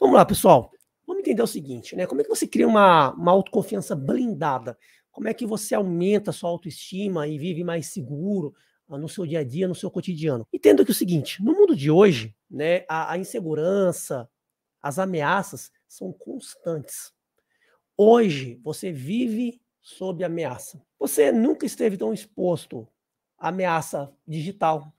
Vamos lá, pessoal. Vamos entender o seguinte, né? Como é que você cria uma, uma autoconfiança blindada? Como é que você aumenta a sua autoestima e vive mais seguro ah, no seu dia a dia, no seu cotidiano? Entenda que é o seguinte, no mundo de hoje, né, a, a insegurança, as ameaças são constantes. Hoje você vive sob ameaça. Você nunca esteve tão exposto à ameaça digital,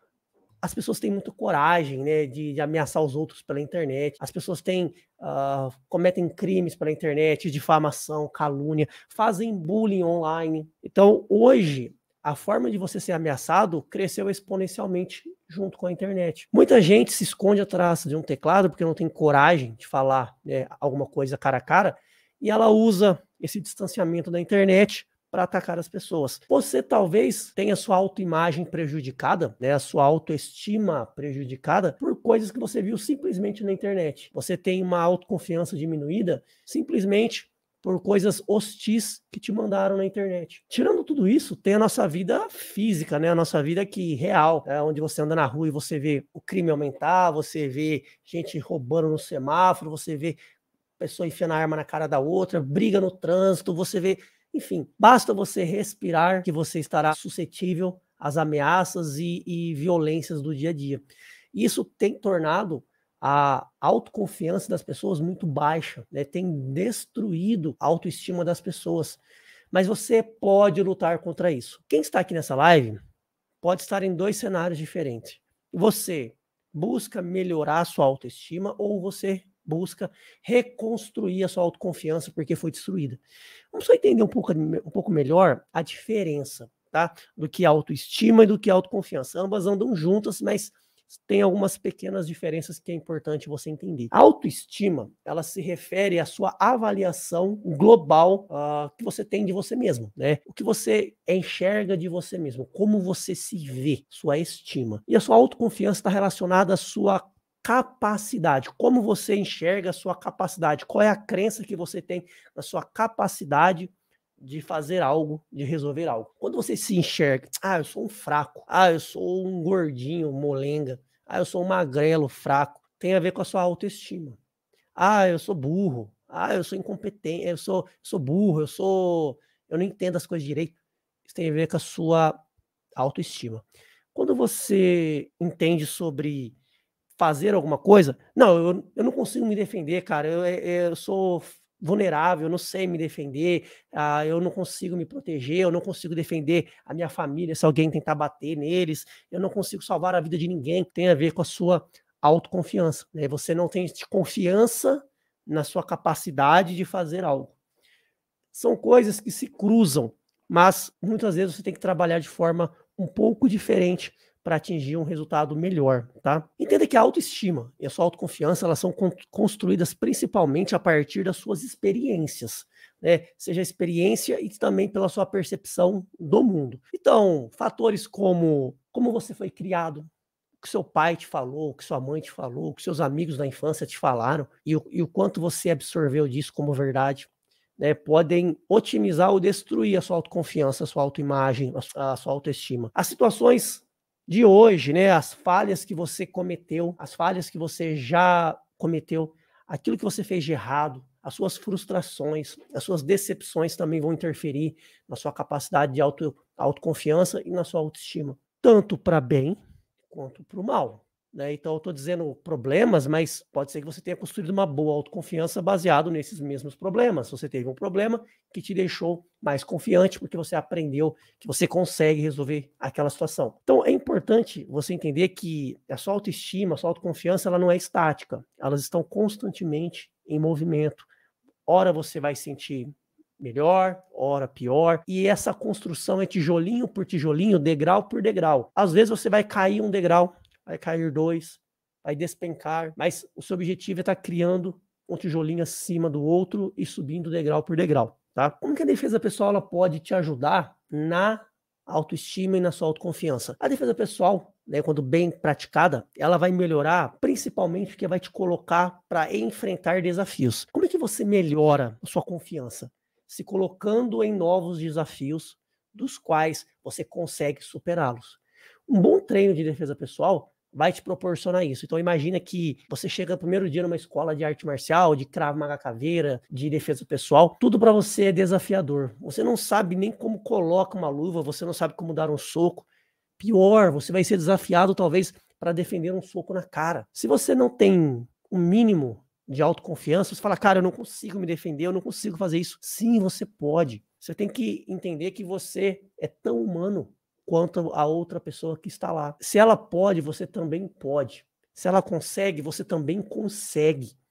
as pessoas têm muita coragem né, de, de, ameaçar os outros pela internet, as pessoas têm, uh, cometem crimes pela internet, difamação, calúnia, fazem bullying online. Então, hoje, a forma de você ser ameaçado cresceu exponencialmente junto com a internet. Muita gente se esconde atrás de um teclado porque não tem coragem de falar né, alguma coisa cara a cara, e ela usa esse distanciamento da internet para atacar as pessoas. Você talvez tenha sua autoimagem prejudicada, né, a sua autoestima prejudicada por coisas que você viu simplesmente na internet. Você tem uma autoconfiança diminuída simplesmente por coisas hostis que te mandaram na internet. Tirando tudo isso, tem a nossa vida física, né? A nossa vida que real, é onde você anda na rua e você vê o crime aumentar, você vê gente roubando no semáforo, você vê pessoa enfiando a arma na cara da outra, briga no trânsito, você vê enfim, basta você respirar que você estará suscetível às ameaças e, e violências do dia a dia. Isso tem tornado a autoconfiança das pessoas muito baixa, né? tem destruído a autoestima das pessoas. Mas você pode lutar contra isso. Quem está aqui nessa live pode estar em dois cenários diferentes. Você busca melhorar sua autoestima ou você busca reconstruir a sua autoconfiança porque foi destruída. Vamos só entender um pouco, um pouco melhor a diferença tá? do que autoestima e do que autoconfiança. Ambas andam juntas, mas tem algumas pequenas diferenças que é importante você entender. A autoestima, ela se refere à sua avaliação global uh, que você tem de você mesmo, né? O que você enxerga de você mesmo, como você se vê, sua estima. E a sua autoconfiança está relacionada à sua capacidade, como você enxerga a sua capacidade, qual é a crença que você tem na sua capacidade de fazer algo, de resolver algo. Quando você se enxerga, ah, eu sou um fraco, ah, eu sou um gordinho, molenga, ah, eu sou um magrelo, fraco, tem a ver com a sua autoestima. Ah, eu sou burro, ah, eu sou incompetente, eu sou, sou burro, eu sou, eu não entendo as coisas direito. Isso tem a ver com a sua autoestima. Quando você entende sobre fazer alguma coisa? Não, eu, eu não consigo me defender, cara. Eu, é, é, eu sou vulnerável, eu não sei me defender, uh, eu não consigo me proteger, eu não consigo defender a minha família se alguém tentar bater neles, eu não consigo salvar a vida de ninguém. Tem a ver com a sua autoconfiança. Né? Você não tem confiança na sua capacidade de fazer algo. São coisas que se cruzam, mas muitas vezes você tem que trabalhar de forma um pouco diferente para atingir um resultado melhor, tá? Entenda que a autoestima e a sua autoconfiança, elas são construídas principalmente a partir das suas experiências, né? Seja experiência e também pela sua percepção do mundo. Então, fatores como como você foi criado, o que seu pai te falou, o que sua mãe te falou, o que seus amigos da infância te falaram e o, e o quanto você absorveu disso como verdade. Né, podem otimizar ou destruir a sua autoconfiança, a sua autoimagem, a sua autoestima. As situações de hoje, né? As falhas que você cometeu, as falhas que você já cometeu, aquilo que você fez de errado, as suas frustrações, as suas decepções também vão interferir na sua capacidade de auto, autoconfiança e na sua autoestima, tanto para bem quanto para o mal. Né? Então, eu estou dizendo problemas, mas pode ser que você tenha construído uma boa autoconfiança baseado nesses mesmos problemas. Você teve um problema que te deixou mais confiante porque você aprendeu que você consegue resolver aquela situação. Então, é importante você entender que a sua autoestima, a sua autoconfiança, ela não é estática. Elas estão constantemente em movimento. Ora você vai sentir melhor, hora pior. E essa construção é tijolinho por tijolinho, degrau por degrau. Às vezes você vai cair um degrau, vai cair dois, vai despencar, mas o seu objetivo é estar tá criando um tijolinho acima do outro e subindo degrau por degrau, tá? Como que a defesa pessoal ela pode te ajudar na autoestima e na sua autoconfiança? A defesa pessoal, né, quando bem praticada, ela vai melhorar principalmente porque vai te colocar para enfrentar desafios. Como é que você melhora a sua confiança? Se colocando em novos desafios dos quais você consegue superá-los. Um bom treino de defesa pessoal vai te proporcionar isso. Então imagina que você chega no primeiro dia numa escola de arte marcial, de cravo maga caveira, de defesa pessoal, tudo para você é desafiador. Você não sabe nem como coloca uma luva, você não sabe como dar um soco. Pior, você vai ser desafiado talvez para defender um soco na cara. Se você não tem o um mínimo de autoconfiança, você fala, cara, eu não consigo me defender, eu não consigo fazer isso. Sim, você pode. Você tem que entender que você é tão humano quanto a outra pessoa que está lá. Se ela pode, você também pode. Se ela consegue, você também consegue.